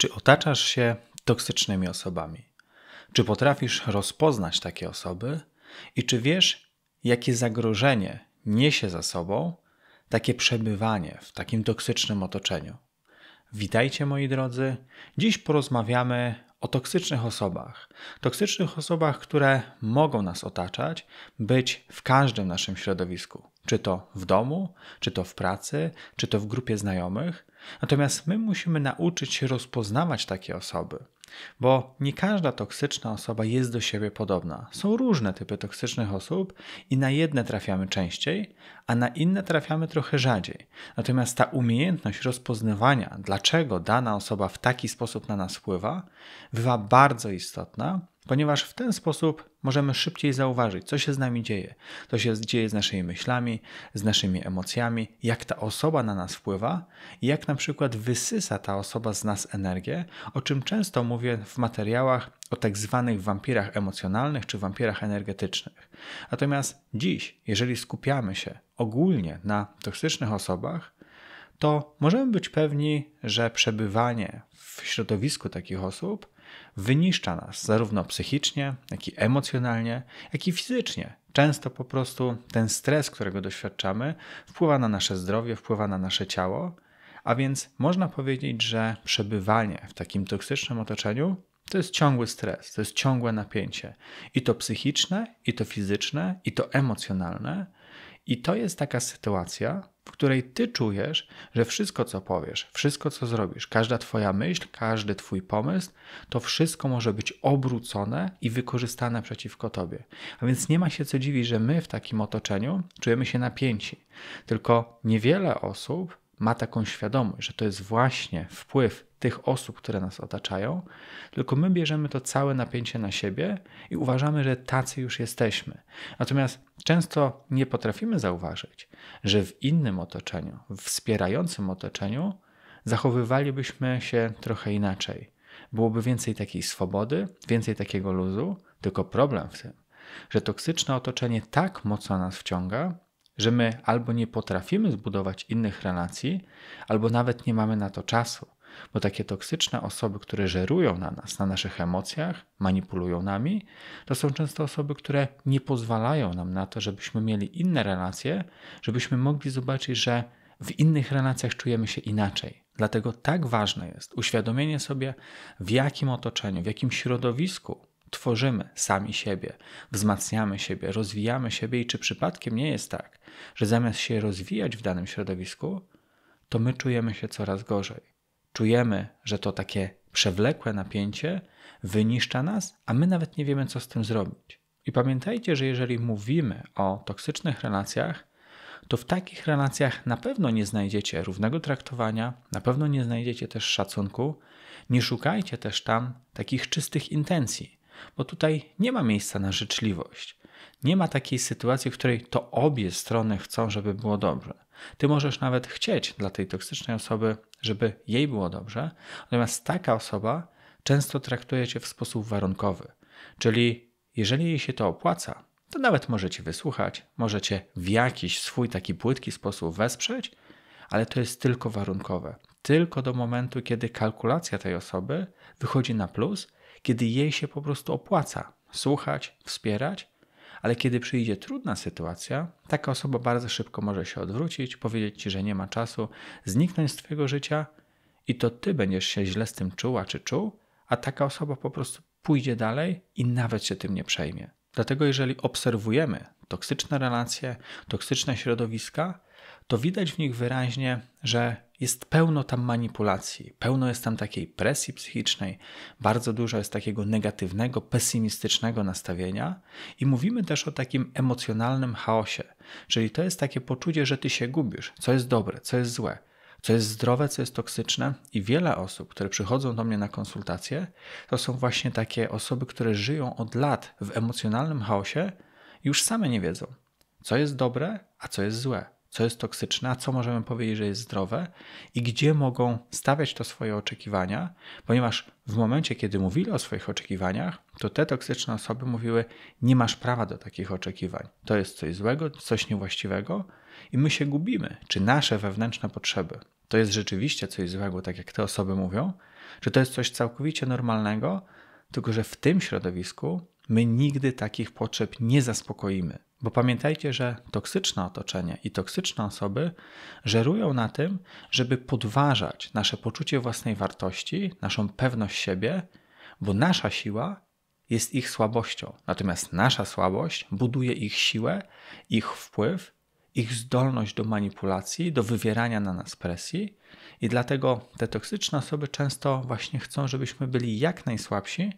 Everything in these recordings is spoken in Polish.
Czy otaczasz się toksycznymi osobami? Czy potrafisz rozpoznać takie osoby? I czy wiesz, jakie zagrożenie niesie za sobą takie przebywanie w takim toksycznym otoczeniu? Witajcie moi drodzy. Dziś porozmawiamy o toksycznych osobach. Toksycznych osobach, które mogą nas otaczać, być w każdym naszym środowisku. Czy to w domu, czy to w pracy, czy to w grupie znajomych. Natomiast my musimy nauczyć się rozpoznawać takie osoby bo nie każda toksyczna osoba jest do siebie podobna. Są różne typy toksycznych osób i na jedne trafiamy częściej, a na inne trafiamy trochę rzadziej. Natomiast ta umiejętność rozpoznawania, dlaczego dana osoba w taki sposób na nas wpływa, bywa bardzo istotna ponieważ w ten sposób możemy szybciej zauważyć, co się z nami dzieje. Co się dzieje z naszymi myślami, z naszymi emocjami, jak ta osoba na nas wpływa, jak na przykład wysysa ta osoba z nas energię, o czym często mówię w materiałach o tak zwanych wampirach emocjonalnych czy wampirach energetycznych. Natomiast dziś, jeżeli skupiamy się ogólnie na toksycznych osobach, to możemy być pewni, że przebywanie w środowisku takich osób wyniszcza nas zarówno psychicznie, jak i emocjonalnie, jak i fizycznie. Często po prostu ten stres, którego doświadczamy, wpływa na nasze zdrowie, wpływa na nasze ciało, a więc można powiedzieć, że przebywanie w takim toksycznym otoczeniu to jest ciągły stres, to jest ciągłe napięcie i to psychiczne, i to fizyczne, i to emocjonalne. I to jest taka sytuacja, w której ty czujesz, że wszystko co powiesz, wszystko co zrobisz, każda twoja myśl, każdy twój pomysł, to wszystko może być obrócone i wykorzystane przeciwko tobie. A więc nie ma się co dziwić, że my w takim otoczeniu czujemy się napięci. Tylko niewiele osób ma taką świadomość, że to jest właśnie wpływ tych osób, które nas otaczają, tylko my bierzemy to całe napięcie na siebie i uważamy, że tacy już jesteśmy. Natomiast często nie potrafimy zauważyć, że w innym otoczeniu, w wspierającym otoczeniu, zachowywalibyśmy się trochę inaczej. Byłoby więcej takiej swobody, więcej takiego luzu, tylko problem w tym, że toksyczne otoczenie tak mocno nas wciąga, że my albo nie potrafimy zbudować innych relacji, albo nawet nie mamy na to czasu, bo takie toksyczne osoby, które żerują na nas, na naszych emocjach, manipulują nami, to są często osoby, które nie pozwalają nam na to, żebyśmy mieli inne relacje, żebyśmy mogli zobaczyć, że w innych relacjach czujemy się inaczej. Dlatego tak ważne jest uświadomienie sobie, w jakim otoczeniu, w jakim środowisku tworzymy sami siebie, wzmacniamy siebie, rozwijamy siebie i czy przypadkiem nie jest tak, że zamiast się rozwijać w danym środowisku, to my czujemy się coraz gorzej. Czujemy, że to takie przewlekłe napięcie wyniszcza nas, a my nawet nie wiemy, co z tym zrobić. I pamiętajcie, że jeżeli mówimy o toksycznych relacjach, to w takich relacjach na pewno nie znajdziecie równego traktowania, na pewno nie znajdziecie też szacunku. Nie szukajcie też tam takich czystych intencji bo tutaj nie ma miejsca na życzliwość. Nie ma takiej sytuacji, w której to obie strony chcą, żeby było dobrze. Ty możesz nawet chcieć dla tej toksycznej osoby, żeby jej było dobrze, natomiast taka osoba często traktuje cię w sposób warunkowy. Czyli jeżeli jej się to opłaca, to nawet możecie wysłuchać, możecie w jakiś swój taki płytki sposób wesprzeć, ale to jest tylko warunkowe. Tylko do momentu, kiedy kalkulacja tej osoby wychodzi na plus kiedy jej się po prostu opłaca słuchać, wspierać, ale kiedy przyjdzie trudna sytuacja, taka osoba bardzo szybko może się odwrócić, powiedzieć ci, że nie ma czasu, zniknąć z twojego życia i to ty będziesz się źle z tym czuła czy czuł, a taka osoba po prostu pójdzie dalej i nawet się tym nie przejmie. Dlatego, jeżeli obserwujemy toksyczne relacje, toksyczne środowiska, to widać w nich wyraźnie, że jest pełno tam manipulacji, pełno jest tam takiej presji psychicznej, bardzo dużo jest takiego negatywnego, pesymistycznego nastawienia i mówimy też o takim emocjonalnym chaosie, czyli to jest takie poczucie, że ty się gubisz, co jest dobre, co jest złe, co jest zdrowe, co jest toksyczne i wiele osób, które przychodzą do mnie na konsultacje, to są właśnie takie osoby, które żyją od lat w emocjonalnym chaosie i już same nie wiedzą, co jest dobre, a co jest złe co jest toksyczne, a co możemy powiedzieć, że jest zdrowe i gdzie mogą stawiać to swoje oczekiwania, ponieważ w momencie, kiedy mówili o swoich oczekiwaniach, to te toksyczne osoby mówiły: Nie masz prawa do takich oczekiwań. To jest coś złego, coś niewłaściwego i my się gubimy. Czy nasze wewnętrzne potrzeby to jest rzeczywiście coś złego, tak jak te osoby mówią, czy to jest coś całkowicie normalnego, tylko że w tym środowisku my nigdy takich potrzeb nie zaspokoimy. Bo pamiętajcie, że toksyczne otoczenie i toksyczne osoby żerują na tym, żeby podważać nasze poczucie własnej wartości, naszą pewność siebie, bo nasza siła jest ich słabością. Natomiast nasza słabość buduje ich siłę, ich wpływ, ich zdolność do manipulacji, do wywierania na nas presji. I dlatego te toksyczne osoby często właśnie chcą, żebyśmy byli jak najsłabsi,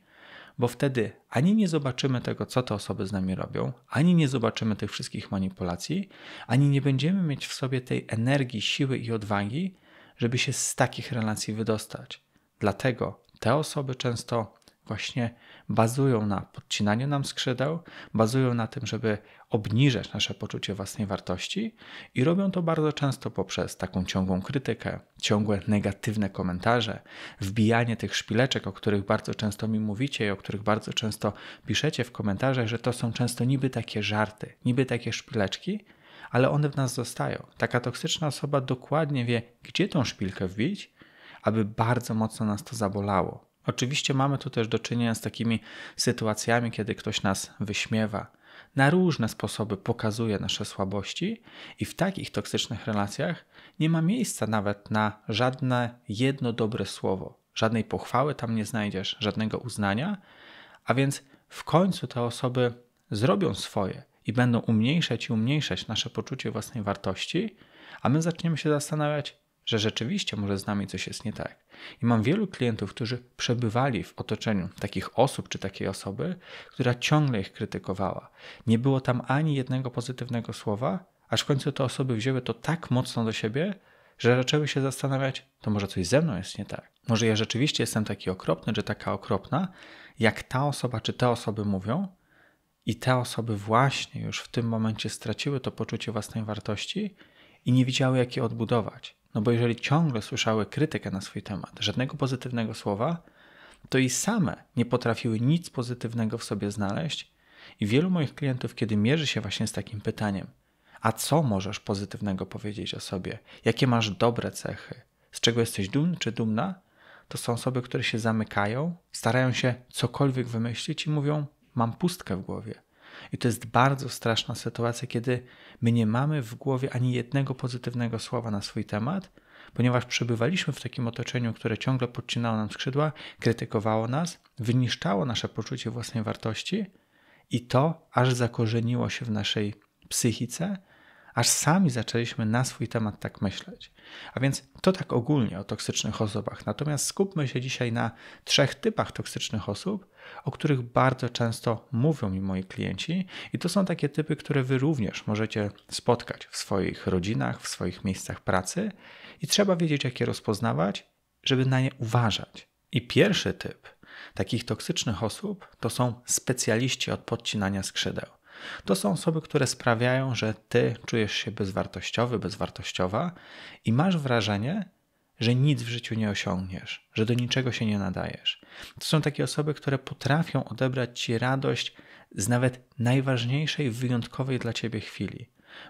bo wtedy ani nie zobaczymy tego, co te osoby z nami robią, ani nie zobaczymy tych wszystkich manipulacji, ani nie będziemy mieć w sobie tej energii, siły i odwagi, żeby się z takich relacji wydostać. Dlatego te osoby często właśnie bazują na podcinaniu nam skrzydeł, bazują na tym, żeby obniżać nasze poczucie własnej wartości i robią to bardzo często poprzez taką ciągłą krytykę, ciągłe negatywne komentarze, wbijanie tych szpileczek, o których bardzo często mi mówicie i o których bardzo często piszecie w komentarzach, że to są często niby takie żarty, niby takie szpileczki, ale one w nas zostają. Taka toksyczna osoba dokładnie wie, gdzie tą szpilkę wbić, aby bardzo mocno nas to zabolało Oczywiście mamy tu też do czynienia z takimi sytuacjami, kiedy ktoś nas wyśmiewa, na różne sposoby pokazuje nasze słabości, i w takich toksycznych relacjach nie ma miejsca nawet na żadne jedno dobre słowo, żadnej pochwały tam nie znajdziesz, żadnego uznania, a więc w końcu te osoby zrobią swoje i będą umniejszać i umniejszać nasze poczucie własnej wartości, a my zaczniemy się zastanawiać, że rzeczywiście może z nami coś jest nie tak. I mam wielu klientów, którzy przebywali w otoczeniu takich osób czy takiej osoby, która ciągle ich krytykowała. Nie było tam ani jednego pozytywnego słowa, aż w końcu te osoby wzięły to tak mocno do siebie, że zaczęły się zastanawiać, to może coś ze mną jest nie tak. Może ja rzeczywiście jestem taki okropny, czy taka okropna, jak ta osoba czy te osoby mówią, i te osoby właśnie już w tym momencie straciły to poczucie własnej wartości i nie widziały, jak je odbudować. No bo jeżeli ciągle słyszały krytykę na swój temat, żadnego pozytywnego słowa, to i same nie potrafiły nic pozytywnego w sobie znaleźć. I wielu moich klientów, kiedy mierzy się właśnie z takim pytaniem, a co możesz pozytywnego powiedzieć o sobie? Jakie masz dobre cechy? Z czego jesteś dumny czy dumna? To są osoby, które się zamykają, starają się cokolwiek wymyślić i mówią: Mam pustkę w głowie. I to jest bardzo straszna sytuacja, kiedy my nie mamy w głowie ani jednego pozytywnego słowa na swój temat, ponieważ przebywaliśmy w takim otoczeniu, które ciągle podcinało nam skrzydła, krytykowało nas, wyniszczało nasze poczucie własnej wartości i to aż zakorzeniło się w naszej psychice aż sami zaczęliśmy na swój temat tak myśleć. A więc to tak ogólnie o toksycznych osobach. Natomiast skupmy się dzisiaj na trzech typach toksycznych osób, o których bardzo często mówią mi moi klienci, i to są takie typy, które wy również możecie spotkać w swoich rodzinach, w swoich miejscach pracy i trzeba wiedzieć, jak je rozpoznawać, żeby na nie uważać. I pierwszy typ takich toksycznych osób to są specjaliści od podcinania skrzydeł. To są osoby, które sprawiają, że ty czujesz się bezwartościowy, bezwartościowa i masz wrażenie, że nic w życiu nie osiągniesz, że do niczego się nie nadajesz. To są takie osoby, które potrafią odebrać ci radość z nawet najważniejszej, wyjątkowej dla ciebie chwili.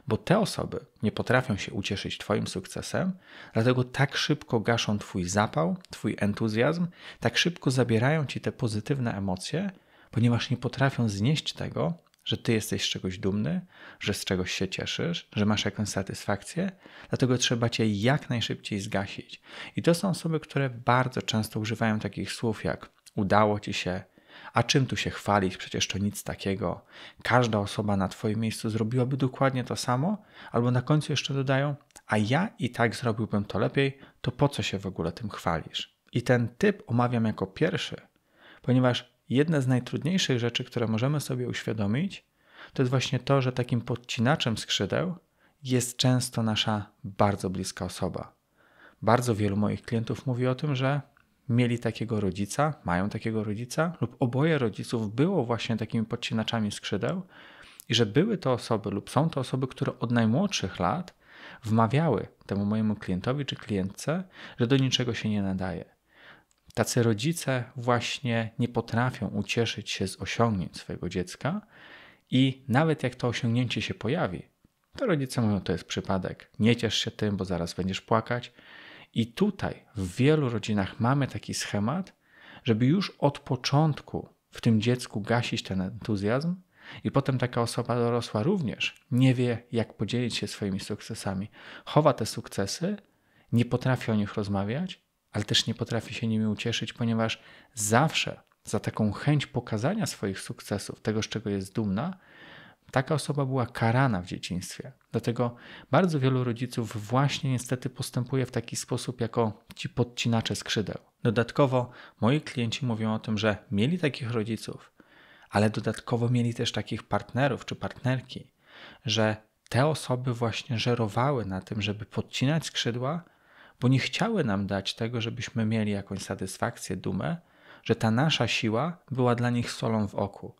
Bo te osoby nie potrafią się ucieszyć Twoim sukcesem, dlatego tak szybko gaszą Twój zapał, Twój entuzjazm, tak szybko zabierają Ci te pozytywne emocje, ponieważ nie potrafią znieść tego, że ty jesteś z czegoś dumny, że z czegoś się cieszysz, że masz jakąś satysfakcję, dlatego trzeba cię jak najszybciej zgasić. I to są osoby, które bardzo często używają takich słów jak udało ci się, a czym tu się chwalić, przecież to nic takiego. Każda osoba na twoim miejscu zrobiłaby dokładnie to samo, albo na końcu jeszcze dodają, a ja i tak zrobiłbym to lepiej, to po co się w ogóle tym chwalisz? I ten typ omawiam jako pierwszy, ponieważ jedna z najtrudniejszych rzeczy, które możemy sobie uświadomić, to jest właśnie to, że takim podcinaczem skrzydeł jest często nasza bardzo bliska osoba. Bardzo wielu moich klientów mówi o tym, że mieli takiego rodzica, mają takiego rodzica, lub oboje rodziców było właśnie takimi podcinaczami skrzydeł, i że były to osoby lub są to osoby, które od najmłodszych lat wmawiały temu mojemu klientowi czy klientce, że do niczego się nie nadaje, Tacy rodzice właśnie nie potrafią ucieszyć się z osiągnięć swojego dziecka i nawet jak to osiągnięcie się pojawi, to rodzice mówią, to jest przypadek, nie ciesz się tym, bo zaraz będziesz płakać. I tutaj w wielu rodzinach mamy taki schemat, żeby już od początku w tym dziecku gasić ten entuzjazm, i potem taka osoba dorosła również nie wie, jak podzielić się swoimi sukcesami. Chowa te sukcesy, nie potrafi o nich rozmawiać ale też nie potrafi się nimi ucieszyć, ponieważ zawsze za taką chęć pokazania swoich sukcesów, tego z czego jest dumna, taka osoba była karana w dzieciństwie. Dlatego bardzo wielu rodziców właśnie niestety postępuje w taki sposób jako ci podcinacze skrzydeł. Dodatkowo moi klienci mówią o tym, że mieli takich rodziców, ale dodatkowo mieli też takich partnerów czy partnerki, że te osoby właśnie żerowały na tym, żeby podcinać skrzydła bo nie chciały nam dać tego, żebyśmy mieli jakąś satysfakcję, dumę, że ta nasza siła była dla nich solą w oku.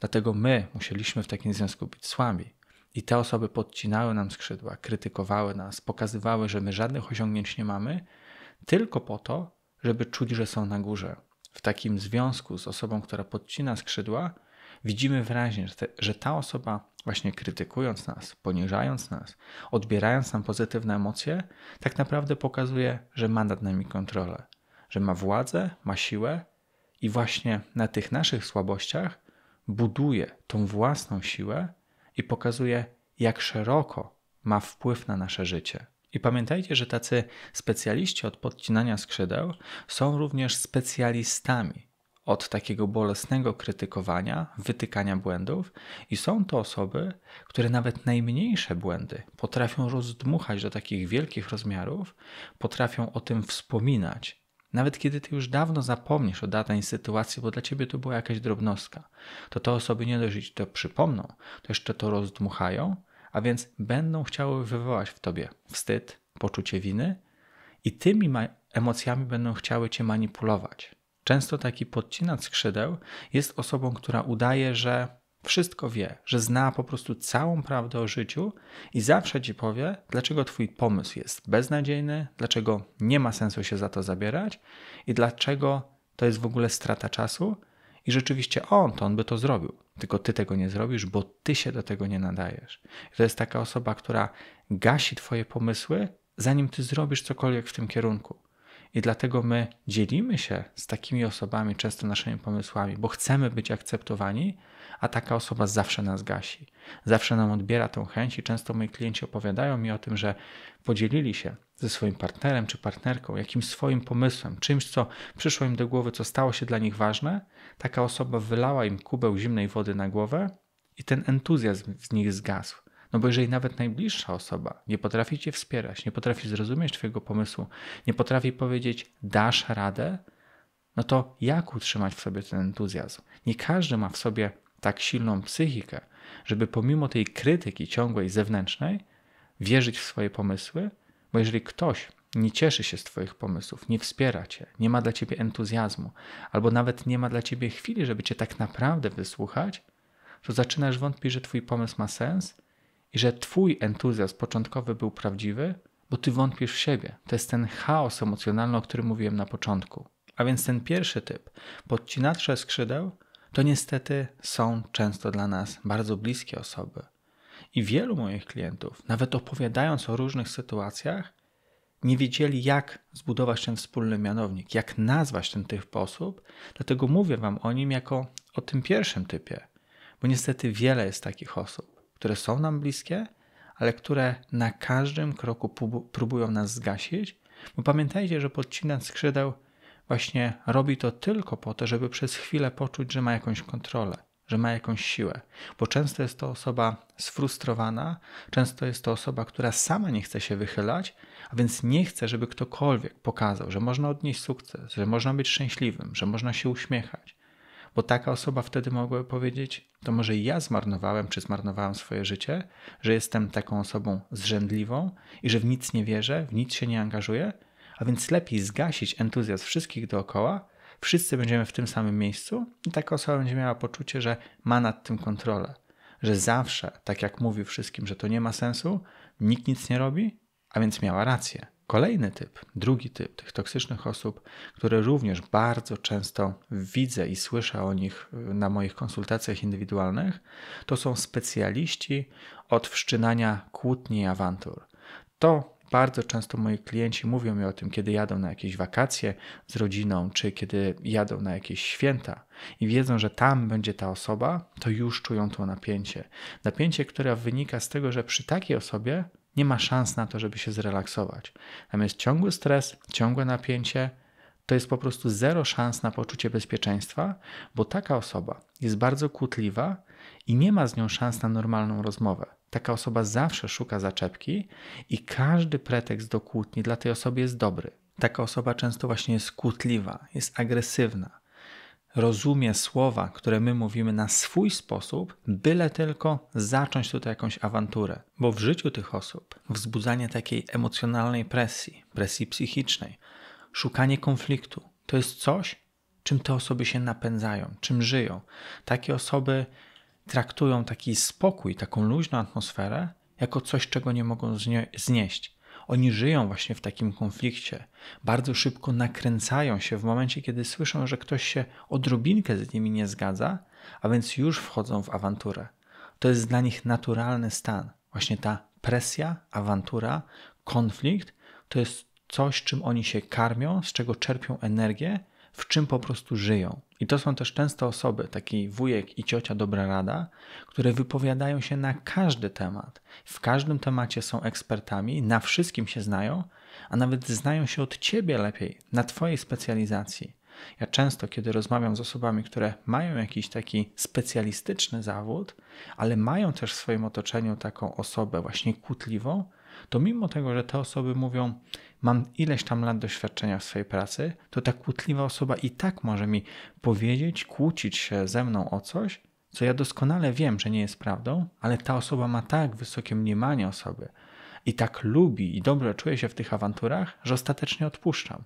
Dlatego my musieliśmy w takim związku być słabi. I te osoby podcinały nam skrzydła, krytykowały nas, pokazywały, że my żadnych osiągnięć nie mamy, tylko po to, żeby czuć, że są na górze. W takim związku z osobą, która podcina skrzydła, widzimy wyraźnie, że, te, że ta osoba właśnie krytykując nas, poniżając nas, odbierając nam pozytywne emocje, tak naprawdę pokazuje, że ma nad nami kontrolę, że ma władzę, ma siłę i właśnie na tych naszych słabościach buduje tą własną siłę i pokazuje, jak szeroko ma wpływ na nasze życie. I pamiętajcie, że tacy specjaliści od podcinania skrzydeł są również specjalistami od takiego bolesnego krytykowania, wytykania błędów, i są to osoby, które nawet najmniejsze błędy potrafią rozdmuchać do takich wielkich rozmiarów, potrafią o tym wspominać. Nawet kiedy ty już dawno zapomnisz o danej sytuacji, bo dla ciebie to była jakaś drobnostka, to te osoby nie dość to przypomną, to jeszcze to rozdmuchają, a więc będą chciały wywołać w tobie wstyd, poczucie winy i tymi emocjami będą chciały cię manipulować. Często taki podcinacz skrzydeł jest osobą, która udaje, że wszystko wie, że zna po prostu całą prawdę o życiu i zawsze ci powie, dlaczego twój pomysł jest beznadziejny, dlaczego nie ma sensu się za to zabierać i dlaczego to jest w ogóle strata czasu. I rzeczywiście on, to on by to zrobił, tylko ty tego nie zrobisz, bo ty się do tego nie nadajesz. I to jest taka osoba, która gasi twoje pomysły, zanim ty zrobisz cokolwiek w tym kierunku. I dlatego my dzielimy się z takimi osobami często naszymi pomysłami, bo chcemy być akceptowani, a taka osoba zawsze nas gasi, zawsze nam odbiera tą chęć i często moi klienci opowiadają mi o tym, że podzielili się ze swoim partnerem czy partnerką jakimś swoim pomysłem, czymś, co przyszło im do głowy, co stało się dla nich ważne. Taka osoba wylała im kubeł zimnej wody na głowę i ten entuzjazm z nich zgasł. No bo jeżeli nawet najbliższa osoba nie potrafi Cię wspierać, nie potrafi zrozumieć Twojego pomysłu, nie potrafi powiedzieć, dasz radę, no to jak utrzymać w sobie ten entuzjazm? Nie każdy ma w sobie tak silną psychikę, żeby pomimo tej krytyki ciągłej zewnętrznej wierzyć w swoje pomysły, bo jeżeli ktoś nie cieszy się z Twoich pomysłów, nie wspiera Cię, nie ma dla Ciebie entuzjazmu, albo nawet nie ma dla Ciebie chwili, żeby Cię tak naprawdę wysłuchać, to zaczynasz wątpić, że Twój pomysł ma sens i że Twój entuzjazm początkowy był prawdziwy, bo Ty wątpisz w siebie. To jest ten chaos emocjonalny, o którym mówiłem na początku. A więc ten pierwszy typ, podcinacze skrzydeł, to niestety są często dla nas bardzo bliskie osoby. I wielu moich klientów, nawet opowiadając o różnych sytuacjach, nie wiedzieli, jak zbudować ten wspólny mianownik, jak nazwać ten typ osób, dlatego mówię Wam o nim jako o tym pierwszym typie, bo niestety wiele jest takich osób które są nam bliskie, ale które na każdym kroku próbują nas zgasić, bo pamiętajcie, że podcinać skrzydeł właśnie robi to tylko po to, żeby przez chwilę poczuć, że ma jakąś kontrolę, że ma jakąś siłę, bo często jest to osoba sfrustrowana, często jest to osoba, która sama nie chce się wychylać, a więc nie chce, żeby ktokolwiek pokazał, że można odnieść sukces, że można być szczęśliwym, że można się uśmiechać, bo taka osoba wtedy mogłaby powiedzieć: To może ja zmarnowałem, czy zmarnowałam swoje życie, że jestem taką osobą zrzędliwą i że w nic nie wierzę, w nic się nie angażuję, a więc lepiej zgasić entuzjazm wszystkich dookoła. Wszyscy będziemy w tym samym miejscu, i taka osoba będzie miała poczucie, że ma nad tym kontrolę, że zawsze, tak jak mówi wszystkim, że to nie ma sensu, nikt nic nie robi, a więc miała rację. Kolejny typ, drugi typ tych toksycznych osób, które również bardzo często widzę i słyszę o nich y, na moich konsultacjach indywidualnych, to są specjaliści od wszczynania kłótni i awantur. To bardzo często moi klienci mówią mi o tym, kiedy jadą na jakieś wakacje z rodziną, czy kiedy jadą na jakieś święta i wiedzą, że tam będzie ta osoba, to już czują to napięcie. Napięcie, które wynika z tego, że przy takiej osobie nie ma szans na to, żeby się zrelaksować. Natomiast ciągły stres, ciągłe napięcie to jest po prostu zero szans na poczucie bezpieczeństwa, bo taka osoba jest bardzo kłótliwa i nie ma z nią szans na normalną rozmowę. Taka osoba zawsze szuka zaczepki i każdy pretekst do kłótni dla tej osoby jest dobry. Taka osoba często właśnie jest kłótliwa, jest agresywna, rozumie słowa, które my mówimy na swój sposób, byle tylko zacząć tutaj jakąś awanturę. Bo w życiu tych osób wzbudzanie takiej emocjonalnej presji, presji psychicznej, szukanie konfliktu to jest coś, czym te osoby się napędzają, czym żyją. Takie osoby traktują taki spokój, taką luźną atmosferę jako coś, czego nie mogą znieść. Oni żyją właśnie w takim konflikcie. Bardzo szybko nakręcają się w momencie, kiedy słyszą, że ktoś się odrobinkę z nimi nie zgadza, a więc już wchodzą w awanturę. To jest dla nich naturalny stan. Właśnie ta presja, awantura, konflikt to jest coś, czym oni się karmią, z czego czerpią energię, w czym po prostu żyją. I to są też często osoby, taki wujek i ciocia dobra rada, które wypowiadają się na każdy temat. W każdym temacie są ekspertami, na wszystkim się znają, a nawet znają się od ciebie lepiej, na twojej specjalizacji. Ja często, kiedy rozmawiam z osobami, które mają jakiś taki specjalistyczny zawód, ale mają też w swoim otoczeniu taką osobę właśnie kłótliwą, to mimo tego, że te osoby mówią, mam ileś tam lat doświadczenia w swojej pracy, to ta kłótliwa osoba i tak może mi powiedzieć, kłócić się ze mną o coś, co ja doskonale wiem, że nie jest prawdą, ale ta osoba ma tak wysokie mniemanie osoby i tak lubi i dobrze czuje się w tych awanturach, że ostatecznie odpuszczam.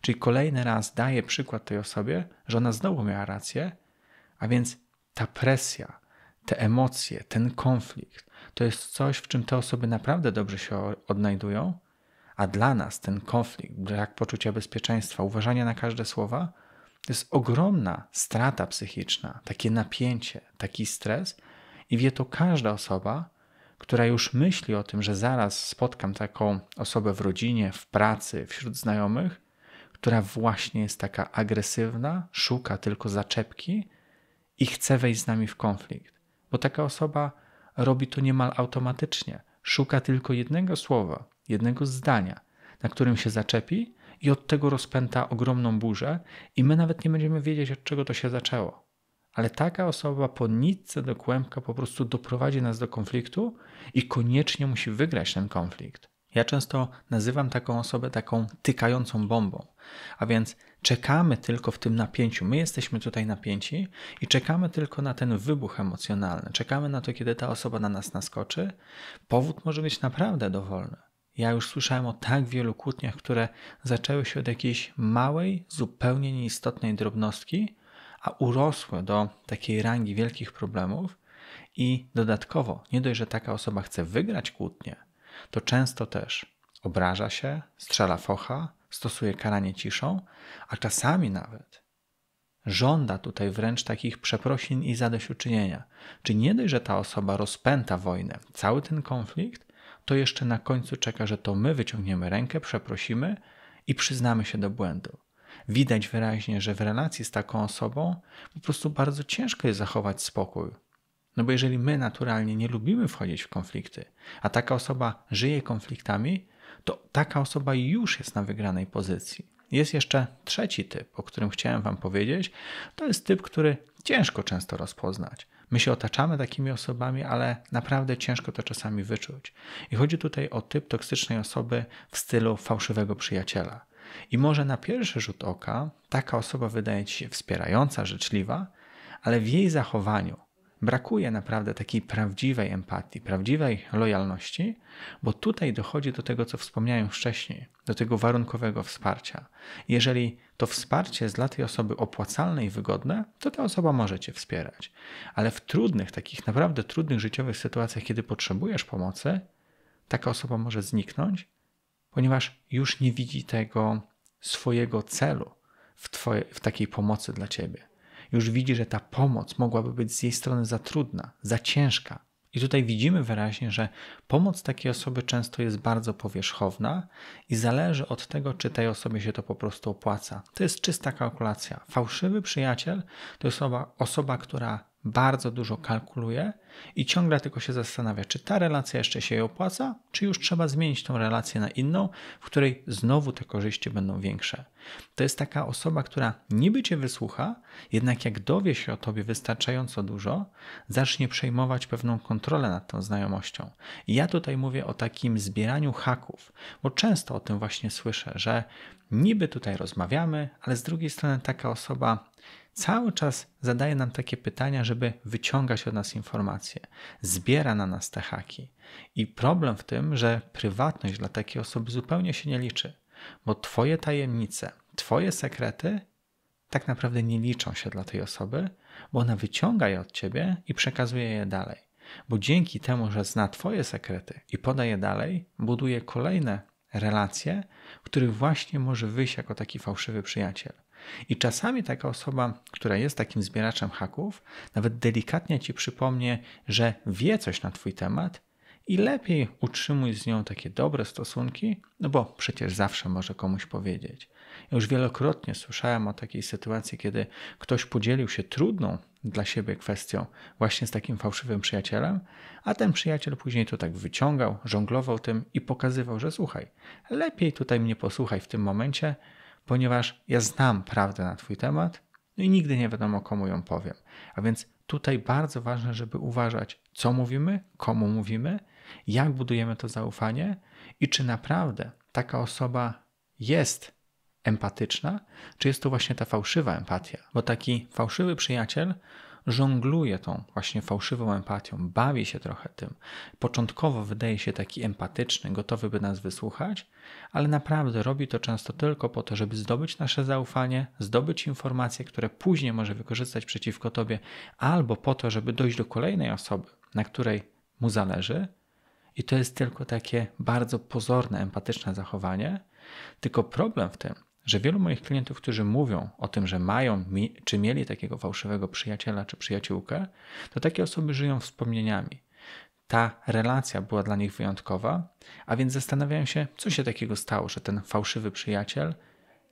Czyli kolejny raz daję przykład tej osobie, że ona znowu miała rację, a więc ta presja, te emocje, ten konflikt, to jest coś, w czym te osoby naprawdę dobrze się odnajdują, a dla nas ten konflikt, brak poczucia bezpieczeństwa, uważania na każde słowa, to jest ogromna strata psychiczna, takie napięcie, taki stres i wie to każda osoba, która już myśli o tym, że zaraz spotkam taką osobę w rodzinie, w pracy, wśród znajomych, która właśnie jest taka agresywna, szuka tylko zaczepki i chce wejść z nami w konflikt. Bo taka osoba robi to niemal automatycznie. Szuka tylko jednego słowa, jednego zdania, na którym się zaczepi i od tego rozpęta ogromną burzę, i my nawet nie będziemy wiedzieć, od czego to się zaczęło. Ale taka osoba po nitce do kłębka po prostu doprowadzi nas do konfliktu i koniecznie musi wygrać ten konflikt. Ja często nazywam taką osobę taką tykającą bombą, a więc Czekamy tylko w tym napięciu. My jesteśmy tutaj napięci i czekamy tylko na ten wybuch emocjonalny. Czekamy na to, kiedy ta osoba na nas naskoczy. Powód może być naprawdę dowolny. Ja już słyszałem o tak wielu kłótniach, które zaczęły się od jakiejś małej, zupełnie nieistotnej drobnostki, a urosły do takiej rangi wielkich problemów. I dodatkowo, nie dość, że taka osoba chce wygrać kłótnię, to często też obraża się, strzela focha, stosuje karanie ciszą, a czasami nawet żąda tutaj wręcz takich przeprosin i zadośćuczynienia. Czy nie dość, że ta osoba rozpęta wojnę, cały ten konflikt, to jeszcze na końcu czeka, że to my wyciągniemy rękę, przeprosimy i przyznamy się do błędu. Widać wyraźnie, że w relacji z taką osobą po prostu bardzo ciężko jest zachować spokój. No bo jeżeli my naturalnie nie lubimy wchodzić w konflikty, a taka osoba żyje konfliktami, to taka osoba już jest na wygranej pozycji. Jest jeszcze trzeci typ, o którym chciałem Wam powiedzieć. To jest typ, który ciężko często rozpoznać. My się otaczamy takimi osobami, ale naprawdę ciężko to czasami wyczuć. I chodzi tutaj o typ toksycznej osoby w stylu fałszywego przyjaciela. I może na pierwszy rzut oka taka osoba wydaje ci się wspierająca, życzliwa, ale w jej zachowaniu brakuje naprawdę takiej prawdziwej empatii, prawdziwej lojalności, bo tutaj dochodzi do tego, co wspomniałem wcześniej, do tego warunkowego wsparcia. Jeżeli to wsparcie jest dla tej osoby opłacalne i wygodne, to ta osoba może Cię wspierać. Ale w trudnych, takich naprawdę trudnych życiowych sytuacjach, kiedy potrzebujesz pomocy, taka osoba może zniknąć, ponieważ już nie widzi tego swojego celu w, twoje, w takiej pomocy dla Ciebie już widzi, że ta pomoc mogłaby być z jej strony za trudna, za ciężka. I tutaj widzimy wyraźnie, że pomoc takiej osoby często jest bardzo powierzchowna i zależy od tego, czy tej osobie się to po prostu opłaca. To jest czysta kalkulacja. Fałszywy przyjaciel to jest osoba, osoba która bardzo dużo kalkuluje i ciągle tylko się zastanawia, czy ta relacja jeszcze się jej opłaca, czy już trzeba zmienić tą relację na inną, w której znowu te korzyści będą większe. To jest taka osoba, która niby cię wysłucha, jednak jak dowie się o tobie wystarczająco dużo, zacznie przejmować pewną kontrolę nad tą znajomością. I ja tutaj mówię o takim zbieraniu haków, bo często o tym właśnie słyszę, że niby tutaj rozmawiamy, ale z drugiej strony taka osoba cały czas zadaje nam takie pytania, żeby wyciągać od nas informacje, zbiera na nas te haki. I problem w tym, że prywatność dla takiej osoby zupełnie się nie liczy, bo Twoje tajemnice, Twoje sekrety tak naprawdę nie liczą się dla tej osoby, bo ona wyciąga je od Ciebie i przekazuje je dalej. Bo dzięki temu, że zna Twoje sekrety i poda je dalej, buduje kolejne relacje, w których właśnie może wyjść jako taki fałszywy przyjaciel. I czasami taka osoba, która jest takim zbieraczem haków, nawet delikatnie ci przypomnie, że wie coś na twój temat i lepiej utrzymuj z nią takie dobre stosunki, no bo przecież zawsze może komuś powiedzieć. Ja już wielokrotnie słyszałem o takiej sytuacji, kiedy ktoś podzielił się trudną dla siebie kwestią właśnie z takim fałszywym przyjacielem, a ten przyjaciel później to tak wyciągał, żonglował tym i pokazywał, że słuchaj, lepiej tutaj mnie posłuchaj w tym momencie, ponieważ ja znam prawdę na Twój temat no i nigdy nie wiadomo, komu ją powiem. A więc tutaj bardzo ważne, żeby uważać, co mówimy, komu mówimy, jak budujemy to zaufanie i czy naprawdę taka osoba jest empatyczna, czy jest to właśnie ta fałszywa empatia. Bo taki fałszywy przyjaciel żongluje tą właśnie fałszywą empatią, bawi się trochę tym. Początkowo wydaje się taki empatyczny, gotowy, by nas wysłuchać, ale naprawdę robi to często tylko po to, żeby zdobyć nasze zaufanie, zdobyć informacje, które później może wykorzystać przeciwko tobie, albo po to, żeby dojść do kolejnej osoby, na której mu zależy. I to jest tylko takie bardzo pozorne, empatyczne zachowanie. Tylko problem w tym, że wielu moich klientów, którzy mówią o tym, że mają czy mieli takiego fałszywego przyjaciela czy przyjaciółkę, to takie osoby żyją wspomnieniami. Ta relacja była dla nich wyjątkowa, a więc zastanawiają się, co się takiego stało, że ten fałszywy przyjaciel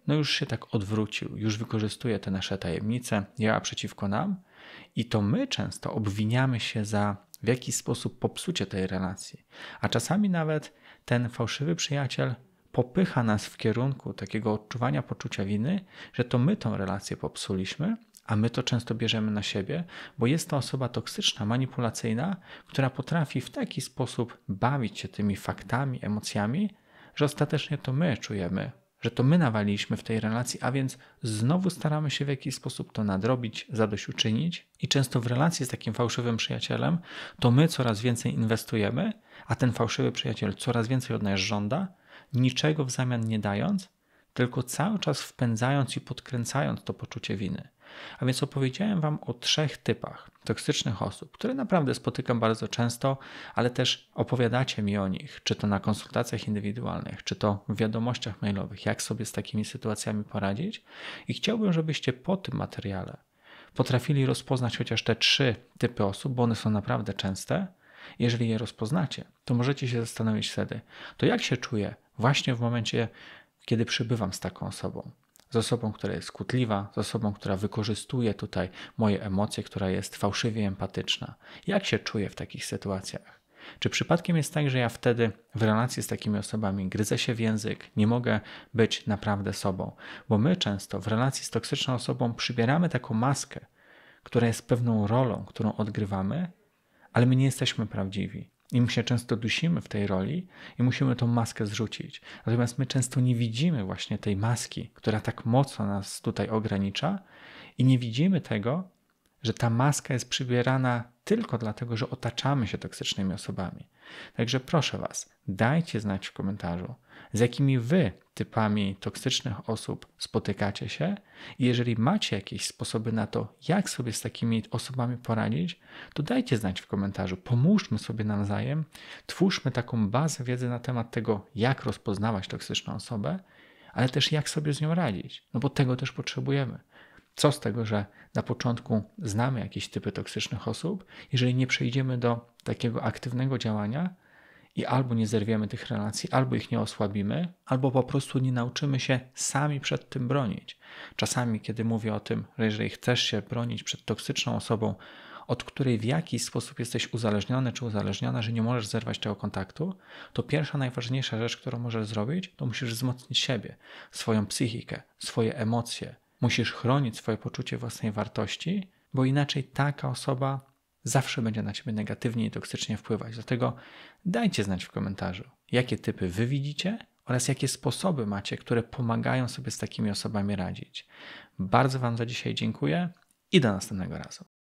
no już się tak odwrócił, już wykorzystuje te nasze tajemnice, ja przeciwko nam. I to my często obwiniamy się za w jakiś sposób popsucie tej relacji. A czasami nawet ten fałszywy przyjaciel popycha nas w kierunku takiego odczuwania poczucia winy, że to my tą relację popsuliśmy, a my to często bierzemy na siebie, bo jest to osoba toksyczna, manipulacyjna, która potrafi w taki sposób bawić się tymi faktami, emocjami, że ostatecznie to my czujemy, że to my nawaliliśmy w tej relacji, a więc znowu staramy się w jakiś sposób to nadrobić, zadośćuczynić. I często w relacji z takim fałszywym przyjacielem to my coraz więcej inwestujemy, a ten fałszywy przyjaciel coraz więcej od nas żąda, niczego w zamian nie dając, tylko cały czas wpędzając i podkręcając to poczucie winy. A więc opowiedziałem Wam o trzech typach toksycznych osób, które naprawdę spotykam bardzo często, ale też opowiadacie mi o nich, czy to na konsultacjach indywidualnych, czy to w wiadomościach mailowych, jak sobie z takimi sytuacjami poradzić. I chciałbym, żebyście po tym materiale potrafili rozpoznać chociaż te trzy typy osób, bo one są naprawdę częste. Jeżeli je rozpoznacie, to możecie się zastanowić wtedy, to jak się czuję właśnie w momencie, kiedy przybywam z taką osobą. Z osobą, która jest kłótliwa, z osobą, która wykorzystuje tutaj moje emocje, która jest fałszywie empatyczna. Jak się czuję w takich sytuacjach? Czy przypadkiem jest tak, że ja wtedy w relacji z takimi osobami gryzę się w język, nie mogę być naprawdę sobą? Bo my często w relacji z toksyczną osobą przybieramy taką maskę, która jest pewną rolą, którą odgrywamy, ale my nie jesteśmy prawdziwi. I my się często dusimy w tej roli i musimy tą maskę zrzucić. Natomiast my często nie widzimy właśnie tej maski, która tak mocno nas tutaj ogranicza, i nie widzimy tego, że ta maska jest przybierana tylko dlatego, że otaczamy się toksycznymi osobami. Także proszę Was, dajcie znać w komentarzu, z jakimi wy typami toksycznych osób spotykacie się. I jeżeli macie jakieś sposoby na to, jak sobie z takimi osobami poradzić, to dajcie znać w komentarzu. Pomóżmy sobie nawzajem, twórzmy taką bazę wiedzy na temat tego, jak rozpoznawać toksyczną osobę, ale też jak sobie z nią radzić, no bo tego też potrzebujemy. Co z tego, że na początku znamy jakieś typy toksycznych osób, jeżeli nie przejdziemy do takiego aktywnego działania, i albo nie zerwiemy tych relacji, albo ich nie osłabimy, albo po prostu nie nauczymy się sami przed tym bronić. Czasami, kiedy mówię o tym, że jeżeli chcesz się bronić przed toksyczną osobą, od której w jakiś sposób jesteś uzależniony czy uzależniona, że nie możesz zerwać tego kontaktu, to pierwsza najważniejsza rzecz, którą możesz zrobić, to musisz wzmocnić siebie, swoją psychikę, swoje emocje. Musisz chronić swoje poczucie własnej wartości, bo inaczej taka osoba zawsze będzie na ciebie negatywnie i toksycznie wpływać. Dlatego dajcie znać w komentarzu, jakie typy wy widzicie oraz jakie sposoby macie, które pomagają sobie z takimi osobami radzić. Bardzo Wam za dzisiaj dziękuję i do następnego razu.